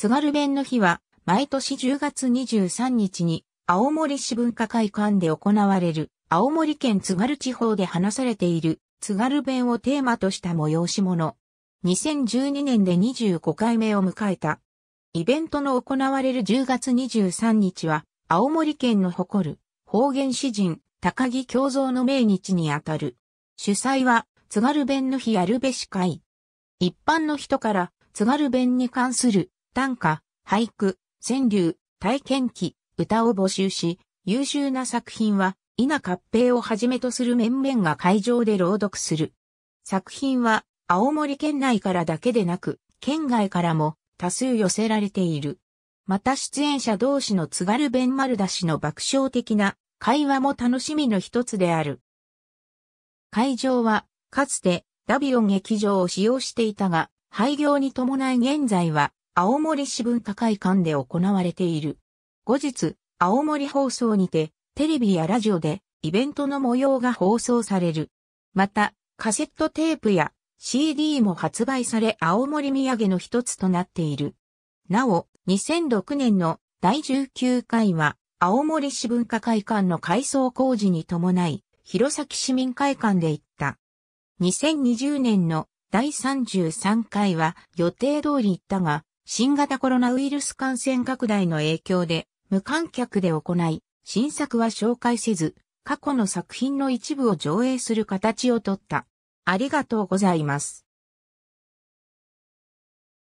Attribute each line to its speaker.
Speaker 1: 津軽弁の日は、毎年10月23日に、青森市文化会館で行われる、青森県津軽地方で話されている、津軽弁をテーマとした催し物。2012年で25回目を迎えた。イベントの行われる10月23日は、青森県の誇る、方言詩人、高木京造の命日にあたる。主催は、津軽弁の日やるべし会。一般の人から、津軽弁に関する短歌、俳句、川柳、体験記、歌を募集し、優秀な作品は、稲合平をはじめとする面々が会場で朗読する。作品は、青森県内からだけでなく、県外からも多数寄せられている。また出演者同士の津軽弁丸出しの爆笑的な会話も楽しみの一つである。会場は、かつてダビオン劇場を使用していたが、廃業に伴い現在は青森市文化会館で行われている。後日、青森放送にて、テレビやラジオで、イベントの模様が放送される。また、カセットテープや CD も発売され青森土産の一つとなっている。なお、2006年の第19回は、青森市文化会館の改装工事に伴い、弘前市民会館で行った。2020年の第33回は予定通り行ったが、新型コロナウイルス感染拡大の影響で無観客で行い、新作は紹介せず、過去の作品の一部を上映する形をとった。ありがとうございます。